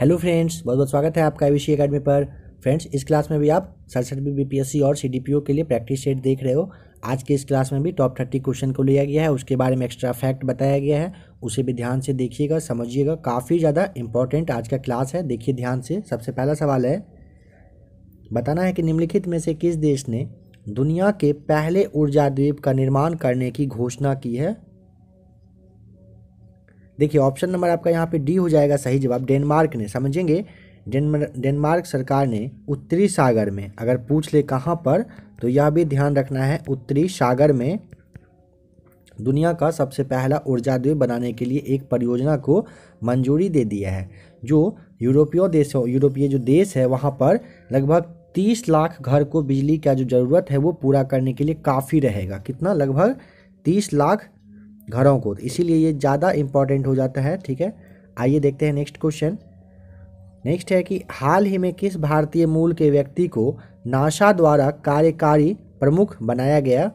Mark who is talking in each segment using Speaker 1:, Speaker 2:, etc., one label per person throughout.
Speaker 1: hello friends बहुत बहुत स्वागत है आपका आई एकेडमी अकेडमी पर फ्रेंड्स इस क्लास में भी आप सड़सठ बी बी और सी के लिए प्रैक्टिस सेट देख रहे हो आज के इस क्लास में भी टॉप थर्टी क्वेश्चन को लिया गया है उसके बारे में एक्स्ट्रा फैक्ट बताया गया है उसे भी ध्यान से देखिएगा समझिएगा काफ़ी ज़्यादा इंपॉर्टेंट आज का क्लास है देखिए ध्यान से सबसे पहला सवाल है बताना है कि निम्नलिखित में से किस देश ने दुनिया के पहले ऊर्जा द्वीप का निर्माण करने की घोषणा की है देखिए ऑप्शन नंबर आपका यहाँ पे डी हो जाएगा सही जवाब डेनमार्क ने समझेंगे डेनमार्क सरकार ने उत्तरी सागर में अगर पूछ ले कहाँ पर तो यह भी ध्यान रखना है उत्तरी सागर में दुनिया का सबसे पहला ऊर्जा द्वीप बनाने के लिए एक परियोजना को मंजूरी दे दिया है जो यूरोपीय देश यूरोपीय जो देश है वहाँ पर लगभग तीस लाख घर को बिजली का जो ज़रूरत है वो पूरा करने के लिए काफ़ी रहेगा कितना लगभग तीस लाख घरों को तो इसीलिए ये ज़्यादा इम्पॉर्टेंट हो जाता है ठीक है आइए देखते हैं नेक्स्ट क्वेश्चन नेक्स्ट है कि हाल ही में किस भारतीय मूल के व्यक्ति को नासा द्वारा कार्यकारी प्रमुख बनाया गया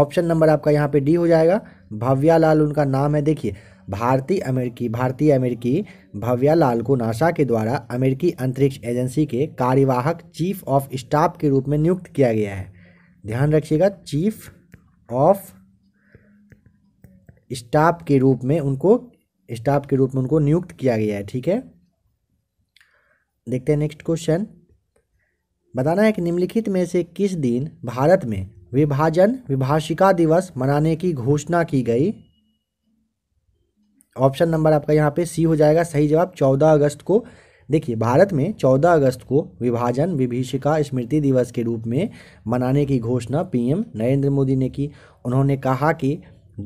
Speaker 1: ऑप्शन नंबर आपका यहाँ पे डी हो जाएगा भव्या लाल उनका नाम है देखिए भारतीय अमेरिकी भारतीय अमेरिकी भव्या लाल को नासा के द्वारा अमेरिकी अंतरिक्ष एजेंसी के कार्यवाहक चीफ ऑफ स्टाफ के रूप में नियुक्त किया गया है ध्यान रखिएगा चीफ ऑफ स्टाफ के रूप में उनको स्टाफ के रूप में उनको नियुक्त किया गया है ठीक है देखते हैं नेक्स्ट क्वेश्चन बताना है कि निम्नलिखित में से किस दिन भारत में विभाजन विभाषिका दिवस मनाने की घोषणा की गई ऑप्शन नंबर आपका यहाँ पे सी हो जाएगा सही जवाब चौदह अगस्त को देखिए भारत में 14 अगस्त को विभाजन विभीषिका स्मृति दिवस के रूप में मनाने की घोषणा पीएम नरेंद्र मोदी ने की उन्होंने कहा कि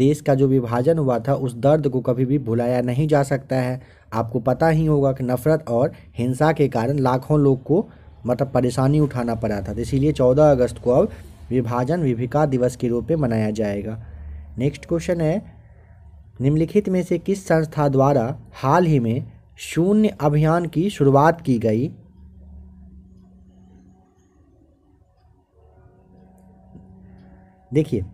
Speaker 1: देश का जो विभाजन हुआ था उस दर्द को कभी भी भुलाया नहीं जा सकता है आपको पता ही होगा कि नफरत और हिंसा के कारण लाखों लोग को मतलब परेशानी उठाना पड़ा था इसीलिए 14 अगस्त को अब विभाजन विभिका दिवस के रूप में मनाया जाएगा नेक्स्ट क्वेश्चन है निम्नलिखित में से किस संस्था द्वारा हाल ही में शून्य अभियान की शुरुआत की गई देखिए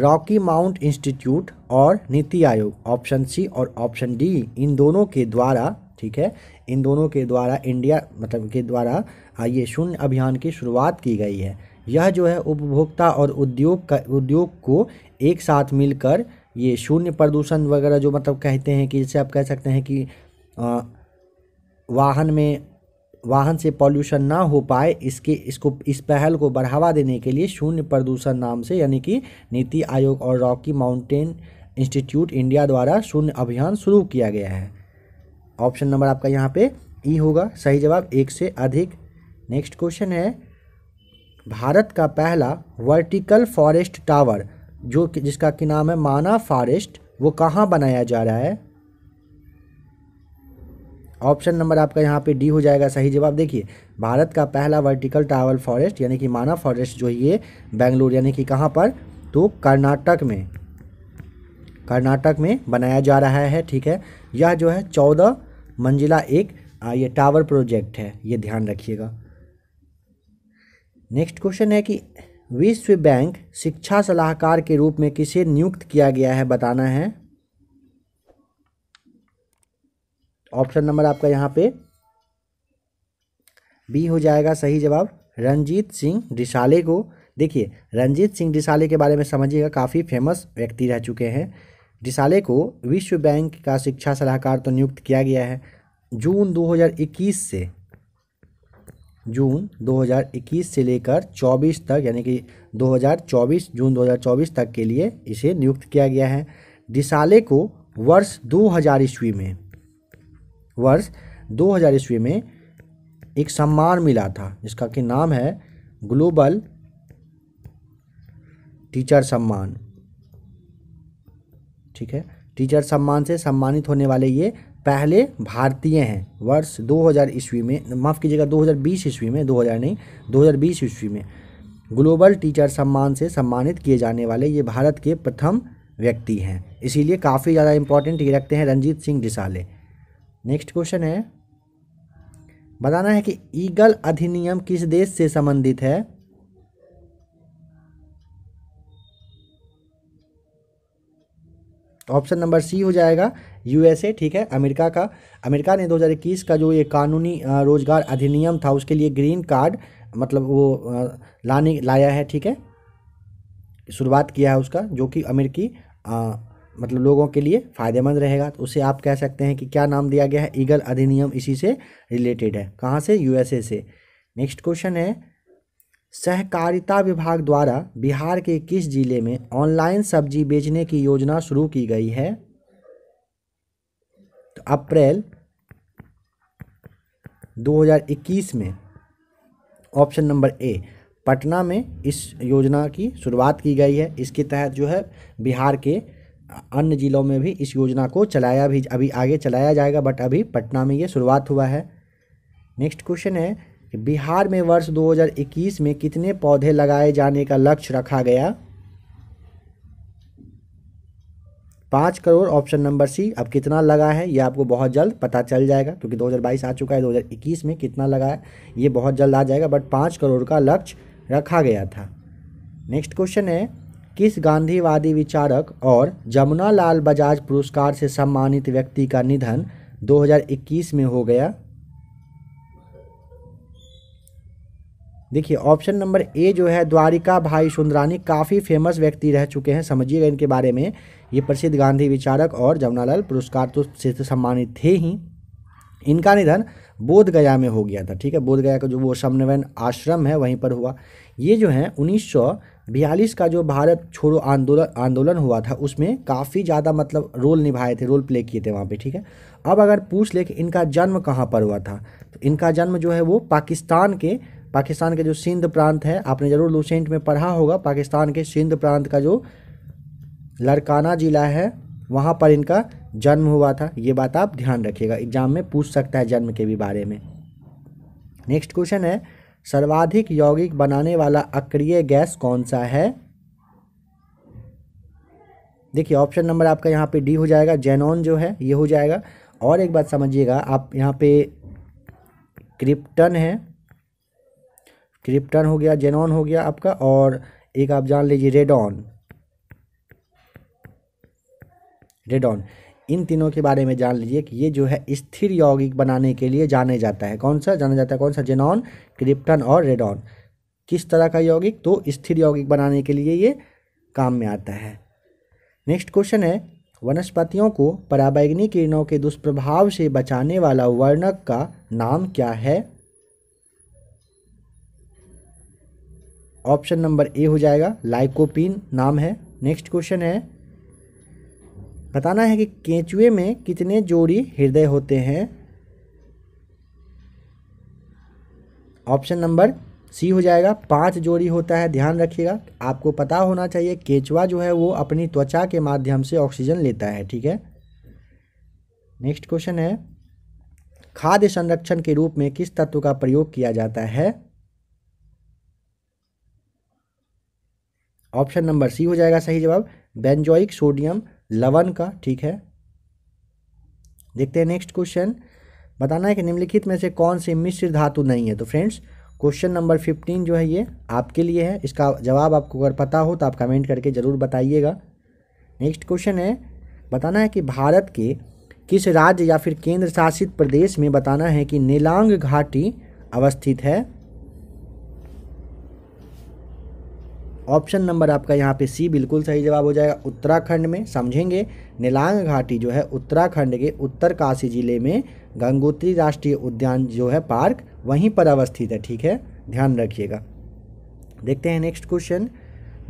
Speaker 1: रॉकी माउंट इंस्टीट्यूट और नीति आयोग ऑप्शन सी और ऑप्शन डी इन दोनों के द्वारा ठीक है इन दोनों के द्वारा इंडिया मतलब के द्वारा ये शून्य अभियान की शुरुआत की गई है यह जो है उपभोक्ता और उद्योग का उद्योग को एक साथ मिलकर ये शून्य प्रदूषण वगैरह जो मतलब कहते हैं कि जैसे आप कह सकते हैं कि वाहन में वाहन से पॉल्यूशन ना हो पाए इसके इसको इस पहल को बढ़ावा देने के लिए शून्य प्रदूषण नाम से यानी कि नीति आयोग और रॉकी माउंटेन इंस्टीट्यूट इंडिया द्वारा शून्य अभियान शुरू किया गया है ऑप्शन नंबर आपका यहाँ पे ई e होगा सही जवाब एक से अधिक नेक्स्ट क्वेश्चन है भारत का पहला वर्टिकल फॉरेस्ट टावर जो जिसका कि नाम है माना फॉरेस्ट वो कहाँ बनाया जा रहा है ऑप्शन नंबर आपका यहाँ पे डी हो जाएगा सही जवाब देखिए भारत का पहला वर्टिकल टावर फॉरेस्ट यानी कि माना फॉरेस्ट जो ये बेंगलुरु यानी कि कहाँ पर तो कर्नाटक में कर्नाटक में बनाया जा रहा है ठीक है यह जो है चौदह मंजिला एक ये टावर प्रोजेक्ट है ये ध्यान रखिएगा नेक्स्ट क्वेश्चन है कि विश्व बैंक शिक्षा सलाहकार के रूप में किसे नियुक्त किया गया है बताना है ऑप्शन नंबर आपका यहाँ पे बी हो जाएगा सही जवाब रंजीत सिंह डिसाले को देखिए रंजीत सिंह डिसाले के बारे में समझिएगा काफ़ी फेमस व्यक्ति रह चुके हैं डिसाले को विश्व बैंक का शिक्षा सलाहकार तो नियुक्त किया गया है जून 2021 से जून 2021 से लेकर 24 तक यानी कि 2024 जून 2024 तक के लिए इसे नियुक्त किया गया है डिसाले को वर्ष हजार ईस्वी में वर्ष 2000 हज़ार ईस्वी में एक सम्मान मिला था जिसका कि नाम है ग्लोबल टीचर सम्मान ठीक है टीचर सम्मान से सम्मानित होने वाले ये पहले भारतीय हैं वर्ष 2000 ईस्वी में माफ़ कीजिएगा 2020 ईस्वी में 2000 नहीं 2020 ईस्वी में ग्लोबल टीचर सम्मान से सम्मानित किए जाने वाले ये भारत के प्रथम व्यक्ति हैं इसीलिए काफ़ी ज़्यादा इंपॉर्टेंट ये रखते हैं रंजीत सिंह डिसाले नेक्स्ट क्वेश्चन है बताना है कि ईगल अधिनियम किस देश से संबंधित है ऑप्शन नंबर सी हो जाएगा यूएसए ठीक है अमेरिका का अमेरिका ने 2021 का जो ये कानूनी रोजगार अधिनियम था उसके लिए ग्रीन कार्ड मतलब वो लाने लाया है ठीक है शुरुआत किया है उसका जो कि अमेरिकी मतलब लोगों के लिए फ़ायदेमंद रहेगा तो उसे आप कह सकते हैं कि क्या नाम दिया गया है ईगल अधिनियम इसी से रिलेटेड है कहाँ से यूएसए से नेक्स्ट क्वेश्चन है सहकारिता विभाग द्वारा बिहार के किस जिले में ऑनलाइन सब्जी बेचने की योजना शुरू की गई है तो अप्रैल 2021 में ऑप्शन नंबर ए पटना में इस योजना की शुरुआत की गई है इसके तहत जो है बिहार के अन्य ज़िलों में भी इस योजना को चलाया भी अभी आगे चलाया जाएगा बट अभी पटना में ये शुरुआत हुआ है नेक्स्ट क्वेश्चन है कि बिहार में वर्ष 2021 में कितने पौधे लगाए जाने का लक्ष्य रखा गया पाँच करोड़ ऑप्शन नंबर सी अब कितना लगा है ये आपको बहुत जल्द पता चल जाएगा क्योंकि 2022 आ चुका है 2021 में कितना लगा है ये बहुत जल्द आ जाएगा बट पाँच करोड़ का लक्ष्य रखा गया था नेक्स्ट क्वेश्चन है किस गांधीवादी विचारक और जमुना लाल बजाज पुरस्कार से सम्मानित व्यक्ति का निधन 2021 में हो गया देखिए ऑप्शन नंबर ए जो है द्वारिका भाई सुंदरानी काफ़ी फेमस व्यक्ति रह चुके हैं समझिएगा इनके बारे में ये प्रसिद्ध गांधी विचारक और जमुनालाल पुरस्कार तो से तो सम्मानित थे ही इनका निधन बोधगया में हो गया था ठीक है बोधगया का जो वो समन्वयन आश्रम है वहीं पर हुआ ये जो है उन्नीस बयालीस का जो भारत छोड़ो आंदोलन आंदोलन हुआ था उसमें काफ़ी ज़्यादा मतलब रोल निभाए थे रोल प्ले किए थे वहाँ पे ठीक है अब अगर पूछ ले कि इनका जन्म कहाँ पर हुआ था तो इनका जन्म जो है वो पाकिस्तान के पाकिस्तान के जो सिंध प्रांत है आपने ज़रूर लूसेंट में पढ़ा होगा पाकिस्तान के सिंध प्रांत का जो लड़काना जिला है वहाँ पर इनका जन्म हुआ था ये बात आप ध्यान रखिएगा एग्जाम में पूछ सकता है जन्म के भी बारे में नेक्स्ट क्वेश्चन है सर्वाधिक यौगिक बनाने वाला अक्रिय गैस कौन सा है देखिए ऑप्शन नंबर आपका यहाँ पे डी हो जाएगा जेनॉन जो है ये हो जाएगा और एक बात समझिएगा आप यहाँ पे क्रिप्टन है क्रिप्टन हो गया जेनॉन हो गया आपका और एक आप जान लीजिए रेडॉन रेडॉन इन तीनों के बारे में जान लीजिए कि ये जो है स्थिर यौगिक बनाने के लिए जाने जाता है कौन सा जाना जाता है कौन सा जेनॉन क्रिप्टन और रेडॉन किस तरह का यौगिक तो स्थिर यौगिक बनाने के लिए ये काम में आता है नेक्स्ट क्वेश्चन है वनस्पतियों को पराबैग्नी किरणों के दुष्प्रभाव से बचाने वाला वर्णक का नाम क्या है ऑप्शन नंबर ए हो जाएगा लाइकोपिन नाम है नेक्स्ट क्वेश्चन है बताना है कि केंचुए में कितने जोड़ी हृदय होते हैं ऑप्शन नंबर सी हो जाएगा पांच जोड़ी होता है ध्यान रखिएगा आपको पता होना चाहिए केचुआ जो है वो अपनी त्वचा के माध्यम से ऑक्सीजन लेता है ठीक है नेक्स्ट क्वेश्चन है खाद्य संरक्षण के रूप में किस तत्व का प्रयोग किया जाता है ऑप्शन नंबर सी हो जाएगा सही जवाब बेंजोइक सोडियम लवन का ठीक है देखते हैं नेक्स्ट क्वेश्चन बताना है कि निम्नलिखित में से कौन सी मिश्र धातु नहीं है तो फ्रेंड्स क्वेश्चन नंबर फिफ्टीन जो है ये आपके लिए है इसका जवाब आपको अगर पता हो तो आप कमेंट करके ज़रूर बताइएगा नेक्स्ट क्वेश्चन है बताना है कि भारत के किस राज्य या फिर केंद्र शासित प्रदेश में बताना है कि नीलांग घाटी अवस्थित है ऑप्शन नंबर आपका यहाँ पे सी बिल्कुल सही जवाब हो जाएगा उत्तराखंड में समझेंगे नीलांग घाटी जो है उत्तराखंड के उत्तरकाशी जिले में गंगोत्री राष्ट्रीय उद्यान जो है पार्क वहीं पर अवस्थित है ठीक है ध्यान रखिएगा देखते हैं नेक्स्ट क्वेश्चन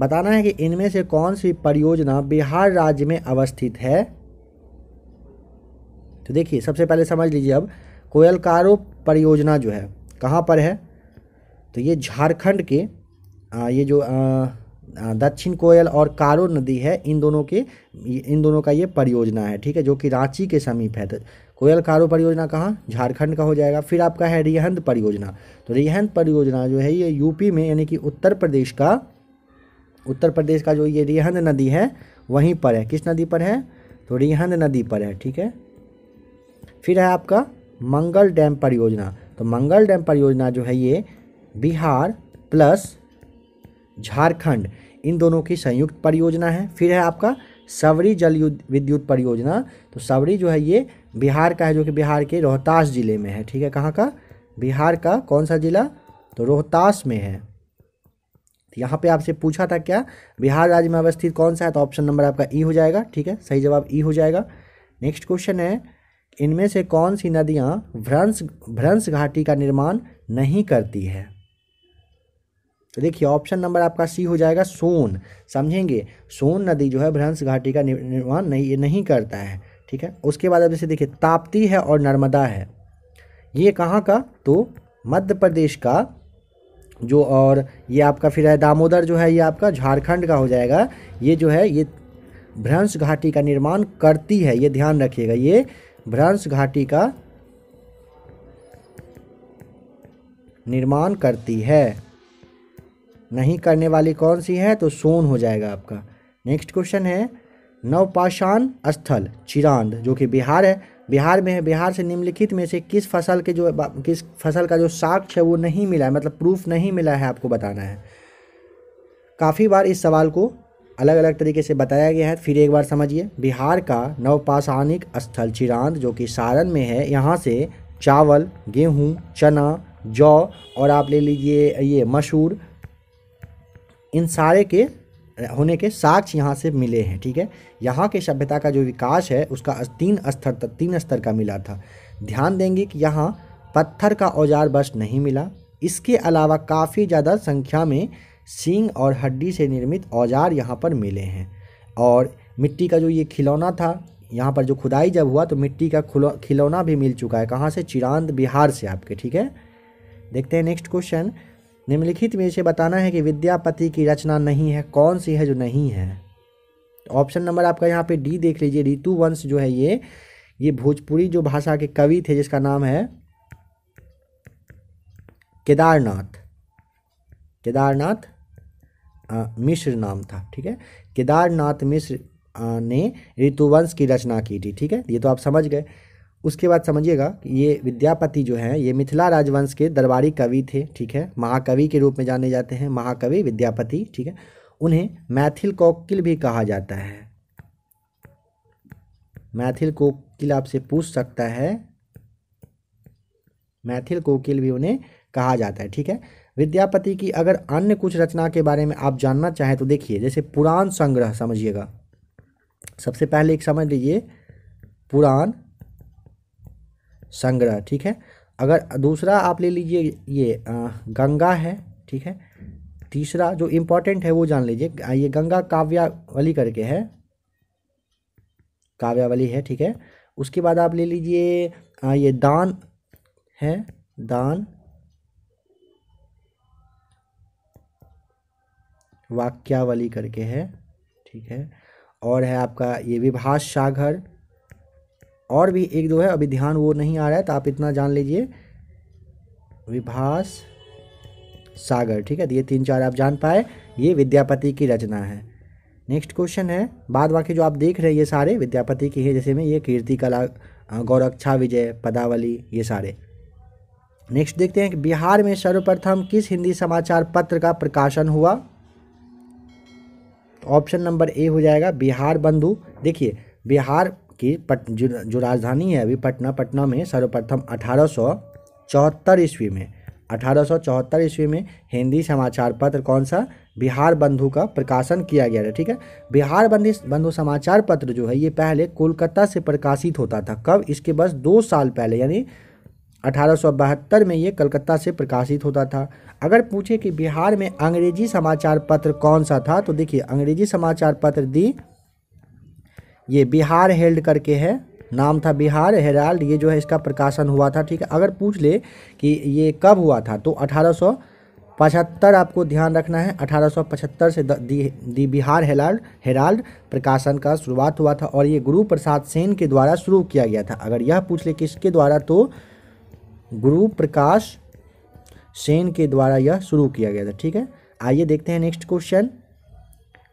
Speaker 1: बताना है कि इनमें से कौन सी परियोजना बिहार राज्य में अवस्थित है तो देखिए सबसे पहले समझ लीजिए अब कोयलकारो परियोजना जो है कहाँ पर है तो ये झारखंड के ये जो दक्षिण कोयल और कारो नदी है इन दोनों के इन दोनों का ये परियोजना है ठीक है जो कि रांची के समीप है तो कोयल कारो परियोजना कहाँ झारखंड का हो जाएगा फिर आपका है रिहंद परियोजना तो रिहंद परियोजना जो है ये यूपी में यानी कि उत्तर प्रदेश का उत्तर प्रदेश का जो ये रिहंद नदी है वहीं पर है किस नदी पर है तो रिहंद नदी पर है ठीक है फिर है आपका मंगल डैम परियोजना तो मंगल डैम परियोजना जो है ये बिहार प्लस झारखंड इन दोनों की संयुक्त परियोजना है फिर है आपका सवरी जल विद्युत परियोजना तो सवरी जो है ये बिहार का है जो कि बिहार के रोहतास ज़िले में है ठीक है कहाँ का बिहार का कौन सा ज़िला तो रोहतास में है तो यहाँ पे आपसे पूछा था क्या बिहार राज्य में अवस्थित कौन सा है तो ऑप्शन नंबर आपका ई हो जाएगा ठीक है सही जवाब ई हो जाएगा नेक्स्ट क्वेश्चन है इनमें से कौन सी नदियाँ भ्रंश भ्रंश घाटी का निर्माण नहीं करती है तो देखिए ऑप्शन नंबर आपका सी हो जाएगा सोन समझेंगे सोन नदी जो है भ्रंश घाटी का निर्माण नहीं ये नहीं करता है ठीक है उसके बाद अब जैसे देखिए ताप्ती है और नर्मदा है ये कहाँ का तो मध्य प्रदेश का जो और ये आपका फिर है दामोदर जो है ये आपका झारखंड का हो जाएगा ये जो है ये भ्रंश घाटी का निर्माण करती है ये ध्यान रखिएगा ये भ्रंश घाटी का निर्माण करती है नहीं करने वाली कौन सी है तो सोन हो जाएगा आपका नेक्स्ट क्वेश्चन है नवपाषाण स्थल चिरांद जो कि बिहार है बिहार में है बिहार से निम्नलिखित में से किस फसल के जो किस फसल का जो साक्ष्य है वो नहीं मिला है मतलब प्रूफ नहीं मिला है आपको बताना है काफ़ी बार इस सवाल को अलग अलग तरीके से बताया गया है फिर एक बार समझिए बिहार का नवपाषाणिक स्थल चिरांद जो कि सारण में है यहाँ से चावल गेहूँ चना जौ और आप ले लीजिए ये मसूर इन सारे के होने के साक्ष यहाँ से मिले हैं ठीक है यहाँ के सभ्यता का जो विकास है उसका तीन स्तर तक तीन स्तर का मिला था ध्यान देंगे कि यहाँ पत्थर का औजार बस नहीं मिला इसके अलावा काफ़ी ज़्यादा संख्या में सींग और हड्डी से निर्मित औजार यहाँ पर मिले हैं और मिट्टी का जो ये खिलौना था यहाँ पर जो खुदाई जब हुआ तो मिट्टी का खिलौना भी मिल चुका है कहाँ से चिरांद बिहार से आपके ठीक है देखते हैं नेक्स्ट क्वेश्चन निम्नलिखित में से बताना है कि विद्यापति की रचना नहीं है कौन सी है जो नहीं है ऑप्शन नंबर आपका यहाँ पे डी देख लीजिए ऋतु वंश जो है ये ये भोजपुरी जो भाषा के कवि थे जिसका नाम है केदारनाथ केदारनाथ मिश्र नाम था ठीक है केदारनाथ मिश्र ने ऋतुवंश की रचना की थी ठीक है ये तो आप समझ गए उसके बाद समझिएगा कि ये विद्यापति जो हैं ये मिथिला राजवंश के दरबारी कवि थे ठीक है महाकवि के रूप में जाने जाते हैं महाकवि विद्यापति ठीक है उन्हें मैथिल कोकिल भी कहा जाता है मैथिल कोकिल आपसे पूछ सकता है मैथिल कोकिल भी उन्हें कहा जाता है ठीक है विद्यापति की अगर अन्य कुछ रचना के बारे में आप जानना चाहें तो देखिए जैसे पुराण संग्रह समझिएगा सबसे पहले एक समझ लीजिए पुराण संग्रह ठीक है अगर दूसरा आप ले लीजिए ये आ, गंगा है ठीक है तीसरा जो इम्पोर्टेंट है वो जान लीजिए ये गंगा काव्यावली करके है काव्यावली है ठीक है उसके बाद आप ले लीजिए ये दान है दान वाक्यावली करके है ठीक है और है आपका ये विभाष सागर और भी एक दो है अभी ध्यान वो नहीं आ रहा है तो आप इतना जान लीजिए विभास सागर ठीक है तो ये तीन चार आप जान पाए ये विद्यापति की रचना है नेक्स्ट क्वेश्चन है बाद बाकी जो आप देख रहे हैं ये सारे विद्यापति के हैं जैसे में ये कीर्ति कला गौरक्षा विजय पदावली ये सारे नेक्स्ट देखते हैं कि बिहार में सर्वप्रथम किस हिंदी समाचार पत्र का प्रकाशन हुआ तो ऑप्शन नंबर ए हो जाएगा बिहार बंधु देखिए बिहार की पट जो, राजधानी है अभी पटना पटना में सर्वप्रथम अठारह सौ चौहत्तर ईस्वी में अठारह सौ चौहत्तर ईस्वी में हिंदी समाचार पत्र कौन सा बिहार बंधु का प्रकाशन किया गया था ठीक है बिहार बंधु बंधु समाचार पत्र जो है ये पहले कोलकाता से प्रकाशित होता था कब इसके बस दो साल पहले यानी अठारह में ये कलकत्ता से प्रकाशित होता था अगर पूछे कि बिहार में अंग्रेजी समाचार पत्र कौन सा था तो देखिए अंग्रेजी समाचार पत्र दी ये बिहार हेल्ड करके है नाम था बिहार हेराल्ड ये जो है इसका प्रकाशन हुआ था ठीक है अगर पूछ ले कि ये कब हुआ था तो अठारह पचहत्तर आपको ध्यान रखना है 1875 से the, the Bihar herald herald प्रकाशन का शुरुआत हुआ था और ये गुरु प्रसाद सेन के द्वारा शुरू किया गया था अगर यह पूछ ले किसके द्वारा तो गुरु प्रकाश सेन के द्वारा यह शुरू किया गया था ठीक है आइए देखते हैं नेक्स्ट क्वेश्चन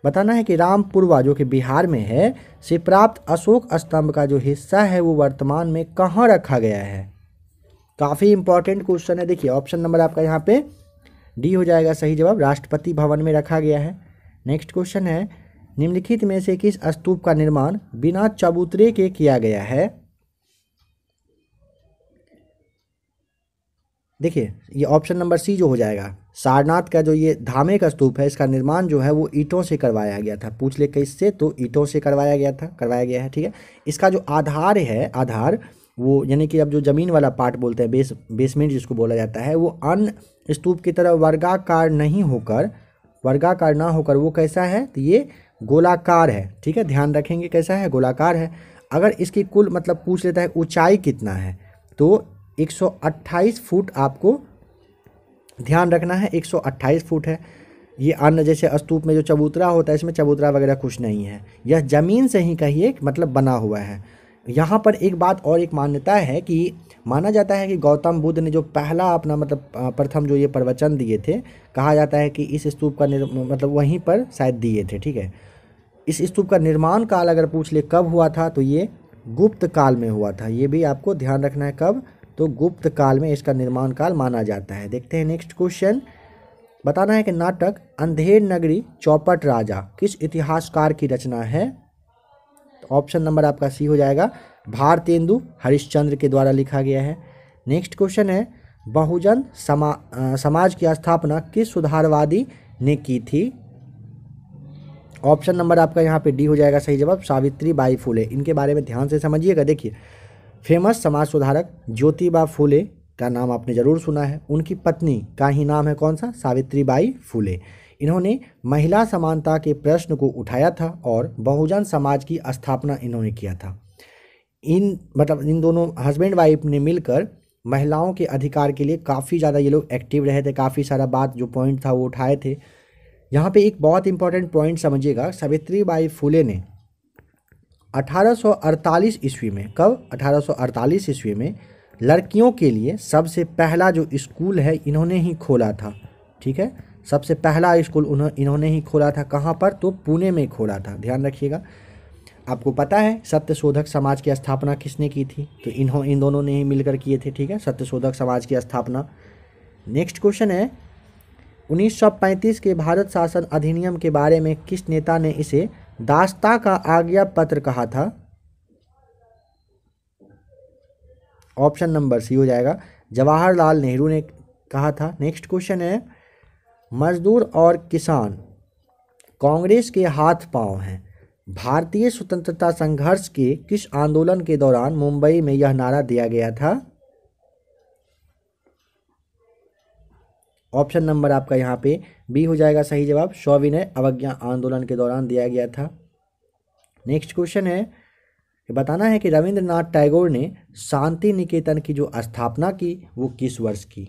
Speaker 1: बताना है कि रामपुरवा जो कि बिहार में है से प्राप्त अशोक स्तंभ का जो हिस्सा है वो वर्तमान में कहाँ रखा गया है काफ़ी इंपॉर्टेंट क्वेश्चन है देखिए ऑप्शन नंबर आपका यहाँ पे डी हो जाएगा सही जवाब राष्ट्रपति भवन में रखा गया है नेक्स्ट क्वेश्चन है निम्नलिखित में से किस स्तूप का निर्माण बिना चबूतरे के किया गया है देखिए ये ऑप्शन नंबर सी जो हो जाएगा सारनाथ का जो ये धामे का स्तूप है इसका निर्माण जो है वो ईटों से करवाया गया था पूछ ले किससे तो ईंटों से करवाया गया था करवाया गया है ठीक है इसका जो आधार है आधार वो यानी कि अब जो ज़मीन वाला पार्ट बोलते हैं बेस बेसमेंट जिसको बोला जाता है वो अन्य स्तूप की तरह वर्गाकार नहीं होकर वर्गाकार ना होकर वो कैसा है तो ये गोलाकार है ठीक है ध्यान रखेंगे कैसा है गोलाकार है अगर इसकी कुल मतलब पूछ लेता है ऊंचाई कितना है तो 128 फुट आपको ध्यान रखना है 128 फुट है ये अन्न जैसे स्तूप में जो चबूतरा होता है इसमें चबूतरा वगैरह कुछ नहीं है यह ज़मीन से ही कहिए मतलब बना हुआ है यहाँ पर एक बात और एक मान्यता है कि माना जाता है कि गौतम बुद्ध ने जो पहला अपना मतलब प्रथम जो ये प्रवचन दिए थे कहा जाता है कि इस स्तूप का मतलब वहीं पर शायद दिए थे ठीक है इस स्तूप का निर्माण काल अगर पूछ ले कब हुआ था तो ये गुप्त काल में हुआ था ये भी आपको ध्यान रखना है कब तो गुप्त काल में इसका निर्माण काल माना जाता है देखते हैं नेक्स्ट क्वेश्चन बताना है कि नाटक अंधेर नगरी चौपट राजा किस इतिहासकार की रचना है तो ऑप्शन नंबर आपका सी हो जाएगा भारतेंदु हरिश्चंद्र के द्वारा लिखा गया है नेक्स्ट क्वेश्चन है बहुजन समा आ, समाज की स्थापना किस सुधारवादी ने की थी ऑप्शन नंबर आपका यहाँ पे डी हो जाएगा सही जवाब सावित्री बाई फूले इनके बारे में ध्यान से समझिएगा देखिए फेमस समाज सुधारक ज्योतिबा फूले का नाम आपने ज़रूर सुना है उनकी पत्नी का ही नाम है कौन सा सावित्री बाई फूले इन्होंने महिला समानता के प्रश्न को उठाया था और बहुजन समाज की स्थापना इन्होंने किया था इन मतलब इन दोनों हस्बैंड वाइफ ने मिलकर महिलाओं के अधिकार के लिए काफ़ी ज़्यादा ये लोग एक्टिव रहे थे काफ़ी सारा बात जो पॉइंट था वो उठाए थे यहाँ पे एक बहुत इंपॉर्टेंट पॉइंट समझिएगा सावित्री बाई फूले ने 1848 ईस्वी में कब 1848 ईस्वी में लड़कियों के लिए सबसे पहला जो स्कूल है इन्होंने ही खोला था ठीक है सबसे पहला स्कूल उन्हों इन्होंने ही खोला था कहाँ पर तो पुणे में खोला था ध्यान रखिएगा आपको पता है सत्यशोधक समाज की स्थापना किसने की थी तो इन्हों इन दोनों ने ही मिलकर किए थे ठीक है सत्यशोधक समाज की स्थापना नेक्स्ट क्वेश्चन है 1935 के भारत शासन अधिनियम के बारे में किस नेता ने इसे दास्ता का आज्ञा पत्र कहा था ऑप्शन नंबर सी हो जाएगा जवाहरलाल नेहरू ने कहा था नेक्स्ट क्वेश्चन है मजदूर और किसान कांग्रेस के हाथ पांव हैं भारतीय स्वतंत्रता संघर्ष के किस आंदोलन के दौरान मुंबई में यह नारा दिया गया था ऑप्शन नंबर आपका यहाँ पे बी हो जाएगा सही जवाब सौविनय अवज्ञा आंदोलन के दौरान दिया गया था नेक्स्ट क्वेश्चन है बताना है कि रविंद्रनाथ टैगोर ने शांति निकेतन की जो स्थापना की वो किस वर्ष की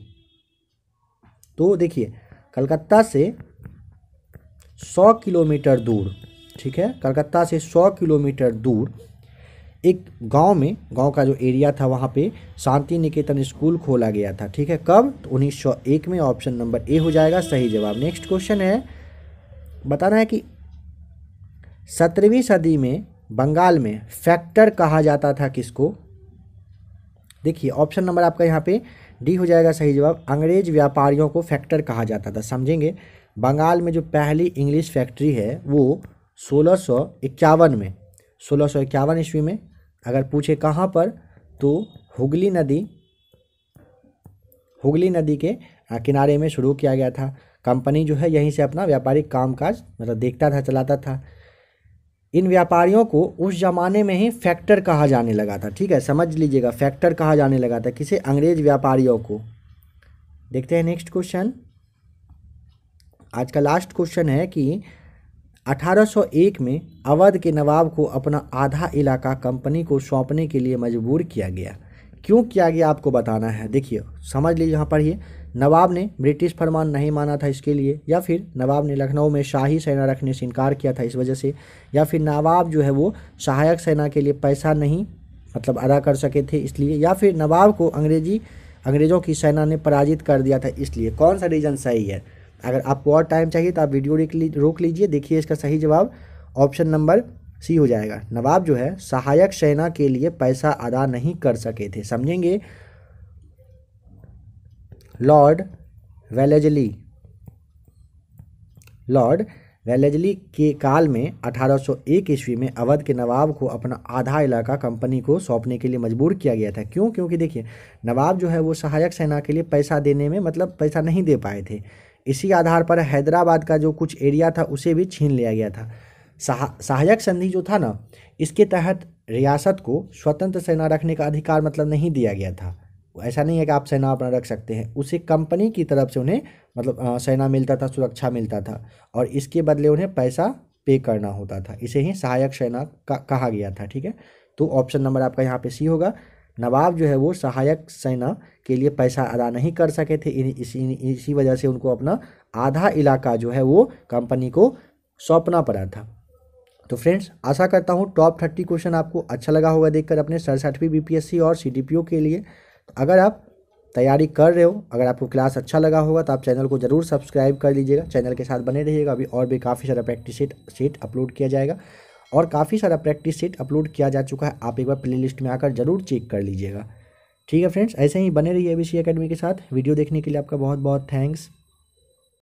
Speaker 1: तो देखिए कलकत्ता से सौ किलोमीटर दूर ठीक है कलकत्ता से सौ किलोमीटर दूर एक गांव में गांव का जो एरिया था वहाँ पे शांति निकेतन स्कूल खोला गया था ठीक है कब तो उन्नीस में ऑप्शन नंबर ए हो जाएगा सही जवाब नेक्स्ट क्वेश्चन है बताना है कि सत्रहवीं सदी में बंगाल में फैक्टर कहा जाता था किसको देखिए ऑप्शन नंबर आपका यहाँ पे डी हो जाएगा सही जवाब अंग्रेज व्यापारियों को फैक्टर कहा जाता था समझेंगे बंगाल में जो पहली इंग्लिश फैक्ट्री है वो सोलह में सोलह सौ इक्यावन ईस्वी में अगर पूछे कहाँ पर तो हुगली नदी हुगली नदी के किनारे में शुरू किया गया था कंपनी जो है यहीं से अपना व्यापारिक कामकाज मतलब देखता था चलाता था इन व्यापारियों को उस ज़माने में ही फैक्टर कहा जाने लगा था ठीक है समझ लीजिएगा फैक्टर कहा जाने लगा था किसे अंग्रेज व्यापारियों को देखते हैं नेक्स्ट क्वेश्चन आज का लास्ट क्वेश्चन है कि 1801 में अवध के नवाब को अपना आधा इलाका कंपनी को सौंपने के लिए मजबूर किया गया क्यों किया गया आपको बताना है देखिए समझ लीजिए यहाँ पढ़िए नवाब ने ब्रिटिश फरमान नहीं माना था इसके लिए या फिर नवाब ने लखनऊ में शाही सेना रखने से इनकार किया था इस वजह से या फिर नवाब जो है वो सहायक सेना के लिए पैसा नहीं मतलब अदा कर सके थे इसलिए या फिर नवाब को अंग्रेजी अंग्रेज़ों की सेना ने पराजित कर दिया था इसलिए कौन सा रीज़न सही है अगर आपको और टाइम चाहिए तो आप वीडियो रोक लीजिए देखिए इसका सही जवाब ऑप्शन नंबर सी हो जाएगा नवाब जो है सहायक सेना के लिए पैसा अदा नहीं कर सके थे समझेंगे लॉर्ड वेलेजली लॉर्ड वेलेजली के काल में 1801 ईस्वी में अवध के नवाब को अपना आधा इलाका कंपनी को सौंपने के लिए मजबूर किया गया था क्यों क्योंकि देखिए नवाब जो है वो सहायक सेना के लिए पैसा देने में मतलब पैसा नहीं दे पाए थे इसी आधार पर हैदराबाद का जो कुछ एरिया था उसे भी छीन लिया गया था सहायक संधि जो था ना इसके तहत रियासत को स्वतंत्र सेना रखने का अधिकार मतलब नहीं दिया गया था ऐसा नहीं है कि आप सेना अपना रख सकते हैं उसे कंपनी की तरफ से उन्हें मतलब सेना मिलता था सुरक्षा मिलता था और इसके बदले उन्हें पैसा पे करना होता था इसे ही सहायक सेना का कहा गया था ठीक है तो ऑप्शन नंबर आपका यहाँ पे सी होगा नवाब जो है वो सहायक सेना के लिए पैसा अदा नहीं कर सके थे इसी इसी वजह से उनको अपना आधा इलाका जो है वो कंपनी को सौंपना पड़ा था तो फ्रेंड्स आशा करता हूँ टॉप थर्टी क्वेश्चन आपको अच्छा लगा होगा देखकर अपने सड़सठवीं बीपीएससी और सीडीपीओ के लिए तो अगर आप तैयारी कर रहे हो अगर आपको क्लास अच्छा लगा होगा तो आप चैनल को ज़रूर सब्सक्राइब कर लीजिएगा चैनल के साथ बने रहिएगा अभी और भी काफ़ी सारा प्रैक्टिस सेट सेट अपलोड किया जाएगा और काफ़ी सारा प्रैक्टिस सेट अपलोड किया जा चुका है आप एक बार प्ले लिस्ट में आकर ज़रूर चेक कर लीजिएगा ठीक है फ्रेंड्स ऐसे ही बने रहिए एबीसी एकेडमी के साथ वीडियो देखने के लिए आपका बहुत बहुत थैंक्स